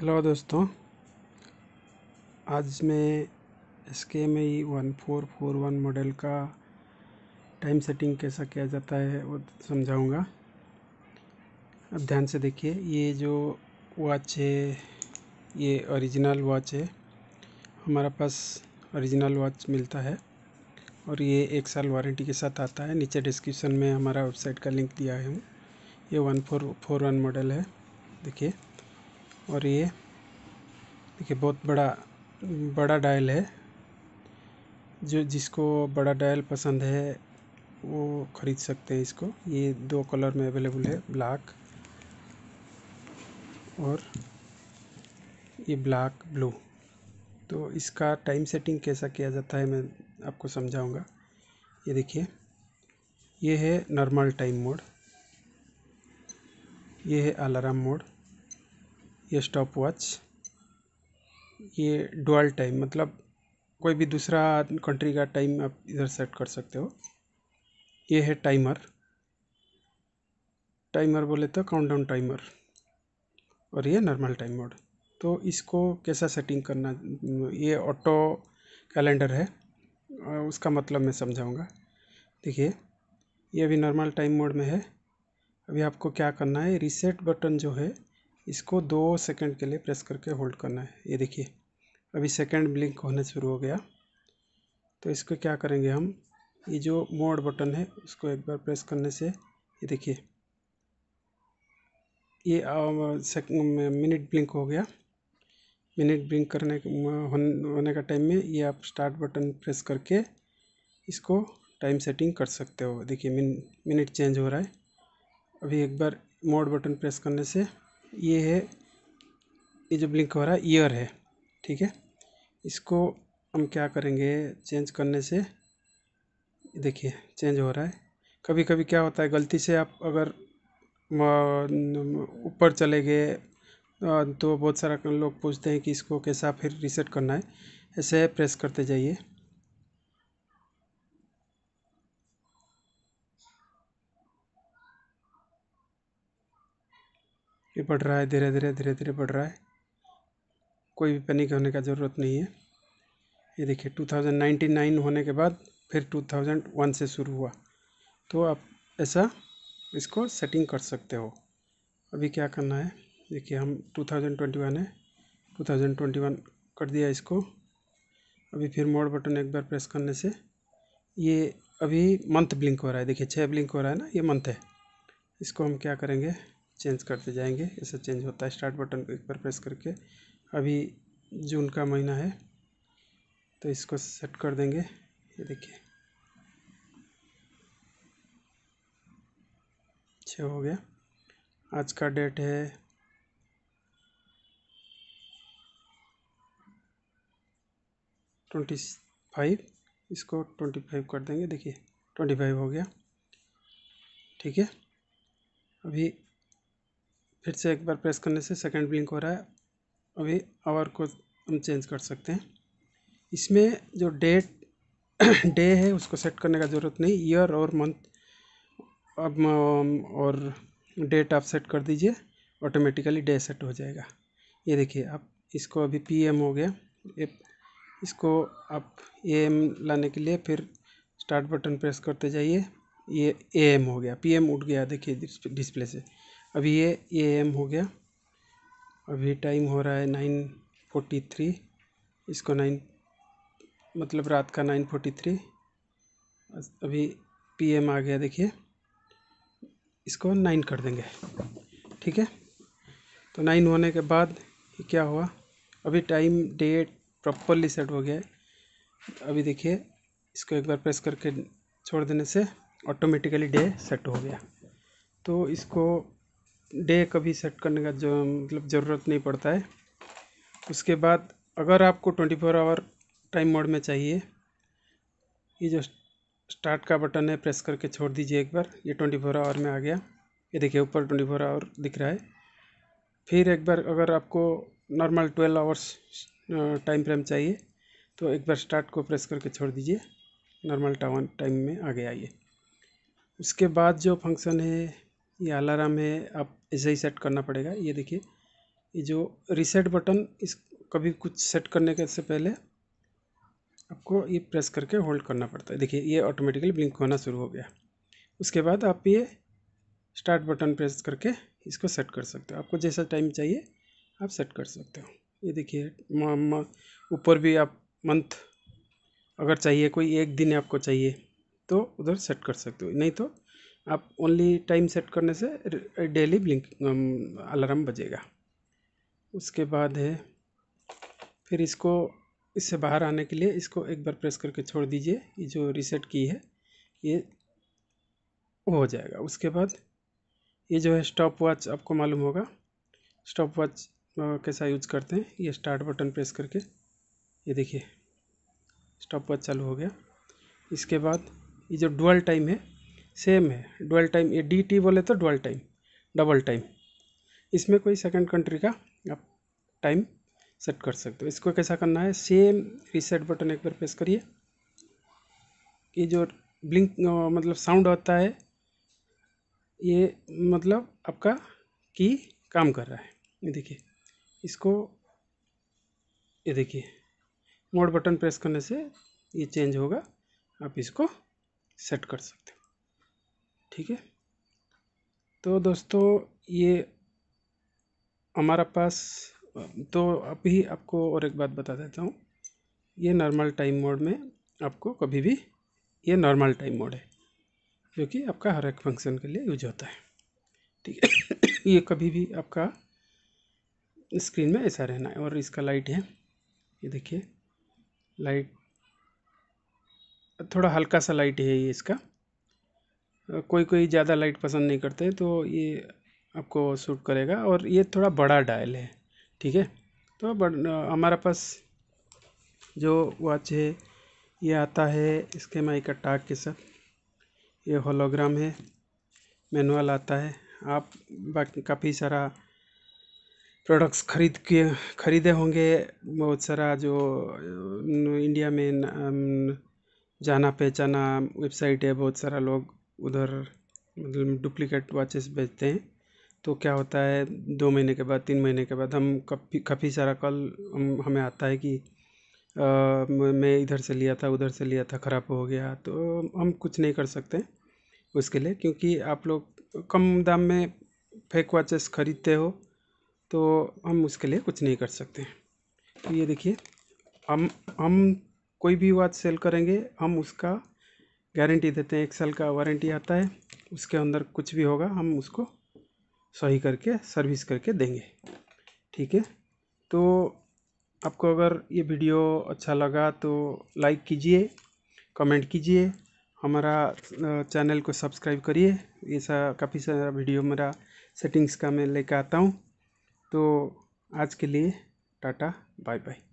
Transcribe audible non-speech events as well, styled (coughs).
hello दोस्तों आज मैं S K M I one four four one model का टाइम सेटिंग कैसा किया जाता है वो समझाऊंगा अब ध्यान से देखिए ये जो वॉच है ये ओरिजिनल वॉच है हमारा पास ओरिजिनल वॉच मिलता है और ये एक साल वारंटी के साथ आता है नीचे डिस्क्रिप्शन में हमारा वेबसाइट का लिंक दिया है ये one four four one model है देखिए और ये देखिए बहुत बड़ा बड़ा डायल है जो जिसको बड़ा डायल पसंद है वो ख़रीद सकते हैं इसको ये दो कलर में अवेलेबल है ब्लैक और ये ब्लैक ब्लू तो इसका टाइम सेटिंग कैसा किया जाता है मैं आपको समझाऊंगा ये देखिए ये है नॉर्मल टाइम मोड ये है अलार्म मोड ये स्टॉप वॉच ये डुअल टाइम मतलब कोई भी दूसरा कंट्री का टाइम आप इधर सेट कर सकते हो ये है टाइमर टाइमर बोले तो काउंटडाउन टाइमर और ये नॉर्मल टाइम मोड तो इसको कैसा सेटिंग करना ये ऑटो कैलेंडर है उसका मतलब मैं समझाऊंगा देखिए ये अभी नॉर्मल टाइम मोड में है अभी आपको क्या करना है रीसेट बटन जो है इसको दो सेकंड के लिए प्रेस करके होल्ड करना है ये देखिए अभी सेकंड ब्लिंक होना शुरू हो गया तो इसको क्या करेंगे हम ये जो मोड बटन है उसको एक बार प्रेस करने से ये देखिए ये मिनट ब्लिंक हो गया मिनट ब्लिंक करने होने का टाइम में ये आप स्टार्ट बटन प्रेस करके इसको टाइम सेटिंग कर सकते हो देखिए मिनट चेंज हो रहा है अभी एक बार मोड बटन प्रेस करने से ये है ये जो ब्लिंक हो रहा है ईयर है ठीक है इसको हम क्या करेंगे चेंज करने से देखिए चेंज हो रहा है कभी कभी क्या होता है गलती से आप अगर ऊपर चले गए तो बहुत सारा लोग पूछते हैं कि इसको कैसा फिर रिसेट करना है ऐसे प्रेस करते जाइए ये बढ़ रहा है धीरे धीरे धीरे धीरे बढ़ रहा है कोई भी पैनिक होने का ज़रूरत नहीं है ये देखिए 2099 होने के बाद फिर 2001 से शुरू हुआ तो आप ऐसा इसको सेटिंग कर सकते हो अभी क्या करना है देखिए हम 2021 है 2021 कर दिया इसको अभी फिर मोड बटन एक बार प्रेस करने से ये अभी मंथ ब्लिंक हो रहा है देखिए छः ब्लिंक हो रहा है ना ये मंथ है इसको हम क्या करेंगे चेंज करते जाएंगे ऐसे चेंज होता है स्टार्ट बटन को एक बार प्रेस करके अभी जून का महीना है तो इसको सेट कर देंगे ये देखिए छः हो गया आज का डेट है ट्वेंटी फाइव इसको ट्वेंटी फाइव कर देंगे देखिए ट्वेंटी फाइव हो गया ठीक है अभी फिर से एक बार प्रेस करने से सेकंड ब्लिंक हो रहा है अभी आवर को हम चेंज कर सकते हैं इसमें जो डेट डे (coughs) है उसको सेट करने का ज़रूरत नहीं ईयर और मंथ अब और डेट आप सेट कर दीजिए ऑटोमेटिकली डे सेट हो जाएगा ये देखिए आप इसको अभी पीएम हो गया इसको आप एम लाने के लिए फिर स्टार्ट बटन प्रेस करते जाइए ये एम हो गया पीएम उठ गया देखिए डिस्प्ले से अभी ये ए एम हो गया अभी टाइम हो रहा है नाइन फोर्टी थ्री इसको नाइन मतलब रात का नाइन फोर्टी थ्री अभी पी एम आ गया देखिए इसको नाइन कर देंगे ठीक है तो नाइन होने के बाद क्या हुआ अभी टाइम डेट प्रॉपरली सेट हो गया है अभी देखिए इसको एक बार प्रेस करके छोड़ देने से ऑटोमेटिकली डे सेट हो गया तो इसको डे कभी सेट करने का जो मतलब ज़रूरत नहीं पड़ता है उसके बाद अगर आपको twenty four hour time mode में चाहिए ये जो स्टार्ट का बटन है प्रेस करके छोड़ दीजिए एक बार ये ट्वेंटी फोर आवर में आ गया ये देखिए ऊपर ट्वेंटी फोर आवर दिख रहा है फिर एक बार अगर आपको normal twelve hours time frame चाहिए तो एक बार स्टार्ट को प्रेस करके छोड़ दीजिए नॉर्मल टावन टाइम में आ गया ये उसके बाद जो फंक्शन है ये अलार्म है आप ऐसे ही सेट करना पड़ेगा ये देखिए ये जो रीसेट बटन इस कभी कुछ सेट करने के से पहले आपको ये प्रेस करके होल्ड करना पड़ता है देखिए ये ऑटोमेटिकली ब्लिंक होना शुरू हो गया उसके बाद आप ये स्टार्ट बटन प्रेस करके इसको सेट कर सकते हो आपको जैसा टाइम चाहिए आप सेट कर सकते हो ये देखिए ऊपर भी आप मंथ अगर चाहिए कोई एक दिन आपको चाहिए तो उधर सेट कर सकते हो नहीं तो आप ओनली टाइम सेट करने से डेली ब्लिंक अलार्म बजेगा उसके बाद है फिर इसको इससे बाहर आने के लिए इसको एक बार प्रेस करके छोड़ दीजिए ये जो रीसेट की है ये हो जाएगा उसके बाद ये जो है स्टॉप वॉच आपको मालूम होगा स्टॉप वॉच कैसा यूज करते हैं ये स्टार्ट बटन प्रेस करके ये देखिए स्टॉप वॉच चालू हो गया इसके बाद ये जो डुअल टाइम है सेम है डुअल टाइम ये डी टी बोले तो डुअल टाइम डबल टाइम इसमें कोई सेकंड कंट्री का आप टाइम सेट कर सकते हो इसको कैसा करना है सेम रीसेट बटन एक बार प्रेस करिए ये जो ब्लिंक मतलब साउंड होता है ये मतलब आपका की काम कर रहा है ये देखिए इसको ये देखिए मोड बटन प्रेस करने से ये चेंज होगा आप इसको सेट कर सकते हो ठीक है तो दोस्तों ये हमारा पास तो अभी आपको और एक बात बता देता हूँ ये नॉर्मल टाइम मोड में आपको कभी भी ये नॉर्मल टाइम मोड है जो कि आपका हर एक फंक्शन के लिए यूज होता है ठीक है (coughs) ये कभी भी आपका स्क्रीन में ऐसा रहना है और इसका लाइट है ये देखिए लाइट थोड़ा हल्का सा लाइट है ये इसका कोई कोई ज़्यादा लाइट पसंद नहीं करते तो ये आपको सूट करेगा और ये थोड़ा बड़ा डायल है ठीक है तो बट हमारे पास जो वॉच है ये आता है इसके माई का टाग के साथ ये होलोग्राम है मैनुअल आता है आप बाकी काफ़ी सारा प्रोडक्ट्स खरीद के खरीदे होंगे बहुत सारा जो इंडिया में जाना पहचाना वेबसाइट है बहुत सारा लोग उधर मतलब डुप्लीकेट वॉचेस बेचते हैं तो क्या होता है दो महीने के बाद तीन महीने के बाद हम काफ़ी काफ़ी सारा कॉल हम हमें आता है कि मैं इधर से लिया था उधर से लिया था ख़राब हो गया तो हम कुछ नहीं कर सकते उसके लिए क्योंकि आप लोग कम दाम में फेक वॉचेस ख़रीदते हो तो हम उसके लिए कुछ नहीं कर सकते तो ये देखिए हम हम कोई भी वॉच सेल करेंगे हम उसका गारंटी देते हैं एक साल का वारंटी आता है उसके अंदर कुछ भी होगा हम उसको सही करके सर्विस करके देंगे ठीक है तो आपको अगर ये वीडियो अच्छा लगा तो लाइक कीजिए कमेंट कीजिए हमारा चैनल को सब्सक्राइब करिए ये सा काफ़ी सारा वीडियो मेरा सेटिंग्स का मैं लेकर आता हूँ तो आज के लिए टाटा बाय बाय